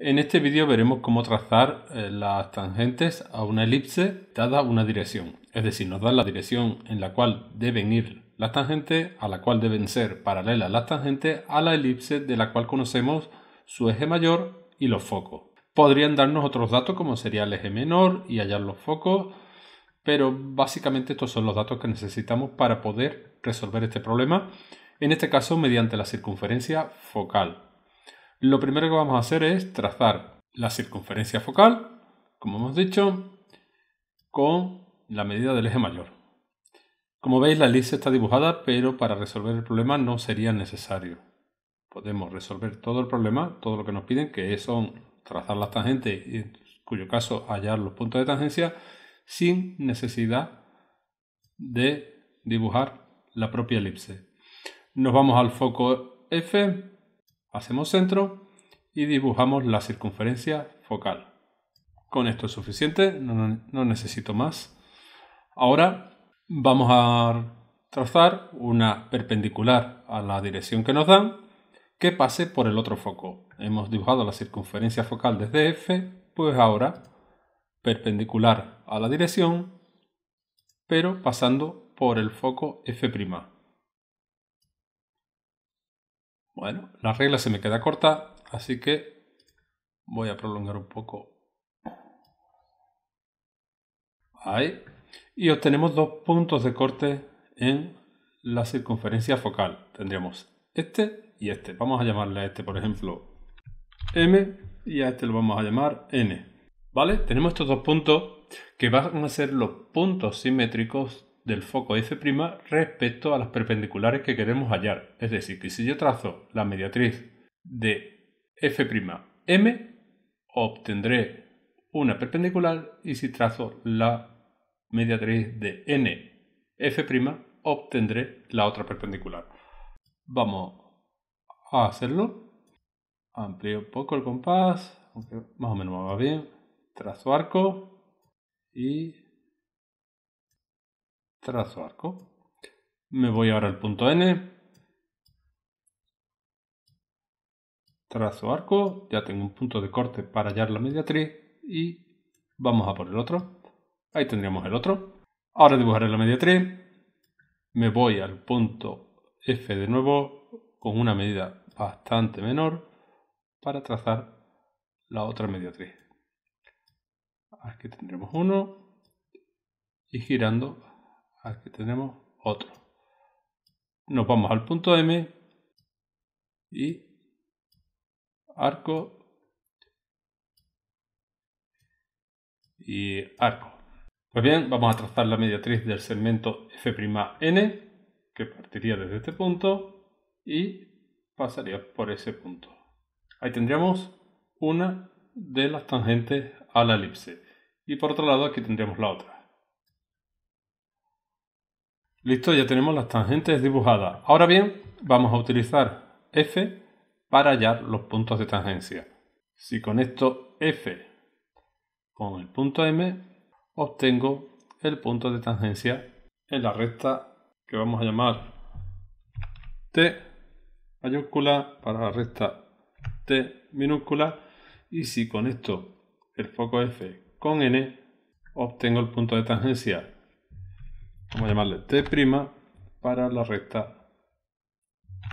En este vídeo veremos cómo trazar eh, las tangentes a una elipse dada una dirección. Es decir, nos da la dirección en la cual deben ir las tangentes, a la cual deben ser paralelas las tangentes, a la elipse de la cual conocemos su eje mayor y los focos. Podrían darnos otros datos como sería el eje menor y hallar los focos, pero básicamente estos son los datos que necesitamos para poder resolver este problema, en este caso mediante la circunferencia focal. Lo primero que vamos a hacer es trazar la circunferencia focal, como hemos dicho, con la medida del eje mayor. Como veis, la elipse está dibujada, pero para resolver el problema no sería necesario. Podemos resolver todo el problema, todo lo que nos piden, que son trazar las tangentes y en cuyo caso hallar los puntos de tangencia, sin necesidad de dibujar la propia elipse. Nos vamos al foco F Hacemos centro y dibujamos la circunferencia focal. Con esto es suficiente, no, necesito más. Ahora vamos a trazar una perpendicular a la dirección que nos dan que pase por el otro foco. Hemos dibujado la circunferencia focal desde F, pues ahora perpendicular a la dirección, pero pasando por el foco F'. Bueno, la regla se me queda corta, así que voy a prolongar un poco. Ahí. Y obtenemos dos puntos de corte en la circunferencia focal. Tendríamos este y este. Vamos a llamarle a este, por ejemplo, M y a este lo vamos a llamar N. ¿Vale? Tenemos estos dos puntos que van a ser los puntos simétricos del foco F' respecto a las perpendiculares que queremos hallar. Es decir, que si yo trazo la mediatriz de F'M, obtendré una perpendicular y si trazo la mediatriz de N' F' obtendré la otra perpendicular. Vamos a hacerlo. Amplio un poco el compás, aunque más o menos va bien. Trazo arco y trazo arco. Me voy ahora al punto N. Trazo arco, ya tengo un punto de corte para hallar la mediatriz y vamos a por el otro. Ahí tendríamos el otro. Ahora dibujaré la mediatriz. Me voy al punto F de nuevo con una medida bastante menor para trazar la otra mediatriz. Aquí tendremos uno y girando Aquí tenemos otro. Nos vamos al punto M y arco y arco. Pues bien, vamos a trazar la mediatriz del segmento F'N, que partiría desde este punto y pasaría por ese punto. Ahí tendríamos una de las tangentes a la elipse. Y por otro lado aquí tendríamos la otra. Listo, ya tenemos las tangentes dibujadas. Ahora bien, vamos a utilizar F para hallar los puntos de tangencia. Si conecto F con el punto M, obtengo el punto de tangencia en la recta que vamos a llamar T mayúscula para la recta T minúscula y si conecto el foco F con N, obtengo el punto de tangencia vamos a llamarle t' para la recta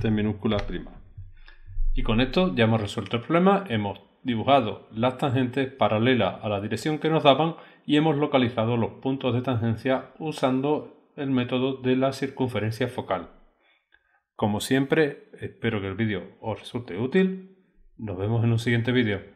t minúscula prima. Y con esto ya hemos resuelto el problema, hemos dibujado las tangentes paralelas a la dirección que nos daban y hemos localizado los puntos de tangencia usando el método de la circunferencia focal. Como siempre, espero que el vídeo os resulte útil. Nos vemos en un siguiente vídeo.